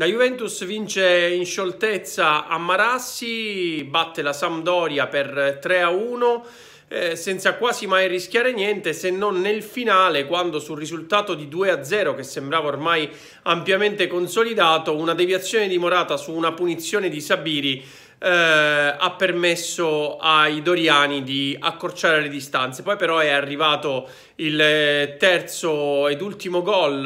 La Juventus vince in scioltezza a Marassi, batte la Sampdoria per 3 a 1. Eh, senza quasi mai rischiare niente se non nel finale quando sul risultato di 2 a 0 che sembrava ormai ampiamente consolidato una deviazione di Morata su una punizione di Sabiri eh, ha permesso ai doriani di accorciare le distanze. Poi però è arrivato il eh, terzo ed ultimo gol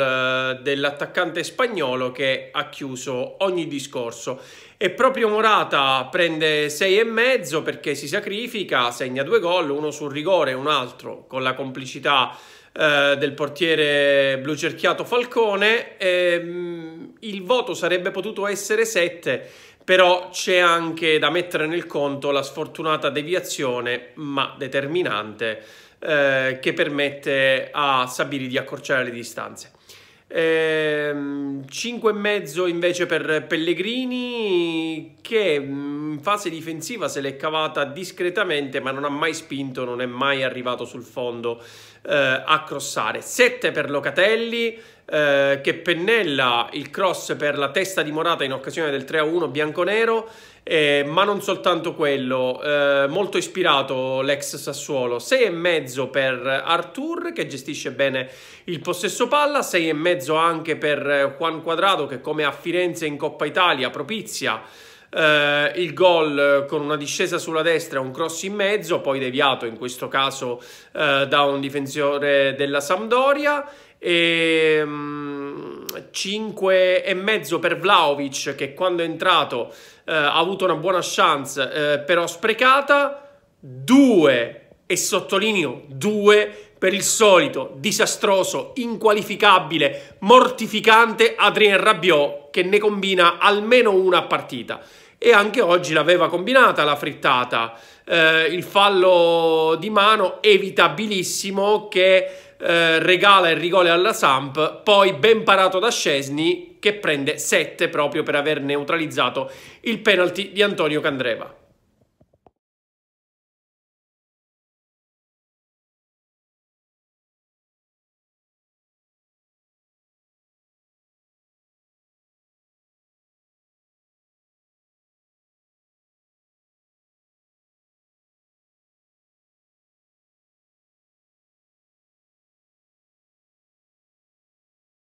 eh, dell'attaccante spagnolo che ha chiuso ogni discorso. E proprio Morata prende 6,5 perché si sacrifica, segna due gol, uno sul rigore, un altro con la complicità eh, del portiere blucerchiato Falcone. Ehm, il voto sarebbe potuto essere 7 però c'è anche da mettere nel conto la sfortunata deviazione, ma determinante, eh, che permette a Sabiri di accorciare le distanze. 5,5 ehm, invece per Pellegrini che in fase difensiva se l'è cavata discretamente ma non ha mai spinto, non è mai arrivato sul fondo eh, a crossare. 7 per Locatelli eh, che pennella il cross per la testa di Morata in occasione del 3-1 bianconero, eh, ma non soltanto quello, eh, molto ispirato l'ex Sassuolo. 6,5 per Artur che gestisce bene il possesso palla, 6,5 anche per Juan Quadrado che come a Firenze in Coppa Italia propizia eh, il gol eh, con una discesa sulla destra, un cross in mezzo, poi deviato in questo caso eh, da un difensore della Sampdoria. E, mh, 5 e mezzo per Vlaovic che quando è entrato eh, ha avuto una buona chance eh, però sprecata 2 e sottolineo 2 per il solito disastroso, inqualificabile, mortificante Adrien Rabiot che ne combina almeno una partita. E anche oggi l'aveva combinata la frittata, eh, il fallo di mano evitabilissimo che eh, regala il rigore alla Samp, poi ben parato da Scesni che prende 7 proprio per aver neutralizzato il penalty di Antonio Candreva.